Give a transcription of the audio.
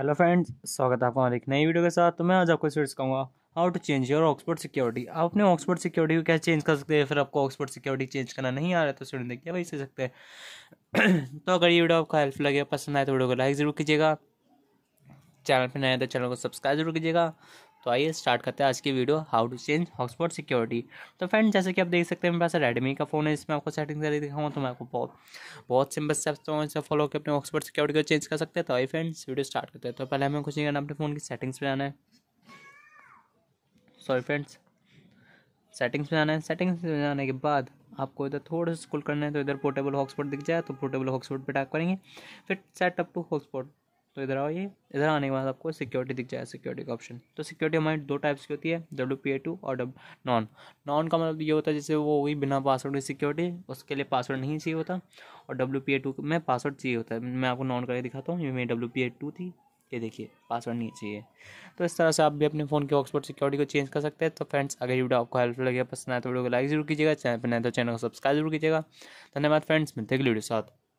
hello friends स्वागत है आपका हमारे एक नई वीडियो के साथ तो मैं आज आपको इस वीडियो सिखाऊंगा how to change your Oxford security आप अपने ऑक्सफोर्ड सिक्योरिटी को कैसे चेंज कर सकते हैं फिर आपको ऑक्सफोर्ड सिक्योरिटी चेंज करना नहीं आ रहा है तो स्टूडेंट देखिए वही से सकते हैं तो अगर ये वीडियो आपको हेल्प लगे पसंद आए तो वीडियो को लाइक ज़रूर कीजिएगा चैनल पर नया तो चैनल को सब्सक्राइब जरूर कीजिएगा तो आइए स्टार्ट करते हैं आज की video how to change hotspot security तो फ्रेंड जैसे कि आप देख सकते हैं मेरे पास रेडमी का फोन है इसमें आपको सेटिंग करके दिखाऊँ तो मैं आपको बहुत बहुत सिंपल स्टेप्स तो इसे फॉलो करके अपने हॉटस्पॉट सिक्योरिटी को चेंज कर सकते हैं तो आइए फ्रेंड्स वीडियो स्टार्ट करते हैं तो पहले हमें कुछ नहीं करना अपने फ़ोन की सेटिंग्स पर जाना है सॉरी फ्रेंड्स सेटिंग्स में जाना है सेटिंग्स में जाने के बाद आपको इधर थोड़ा सा स्कूल करना है तो इधर पोर्टेबल हॉटस्पॉट दिख जाए तो पोर्टेबल हॉटस्पॉट पे टैप करेंगे फिर सेटअप टू हॉटस्पॉट तो इधर आओ ये इधर आने के बाद आपको सिक्योरिटी दिख जाएगा सिक्योरिटी का ऑप्शन तो सिक्योरिटी हमारी दो टाइप्स की होती है डब्ल्यू पी ए टू और डब नॉन नॉन का मतलब ये होता है जैसे वो हुई बिना पासवर्ड की सिक्योरिटी उसके लिए पासवर्ड नहीं चाहिए होता और डब्ल्यू पी ए टू में पासवर्ड चाहिए होता है मैं आपको नॉन करके दिखाता हूँ ये मेरी डब्ल्यू पी ए टू थी ये देखिए पासवर्ड नहीं चाहिए तो इस तरह से आप भी अपने फ़ोन के ऑक्सपोर्ट सिक्योरिटी को चेंज कर सकते हैं तो फ्रेंड्स अगर ये वीडियो आपको हेल्पफुल लगे पसंद आए तो वीडियो को लाइक जरूर कीजिएगा चैनल पर नए तो चैनल को सब्सक्राइब जरूर कीजिएगा धन्यवाद फ्रेंड्स मिलते हैं वीडियो साथ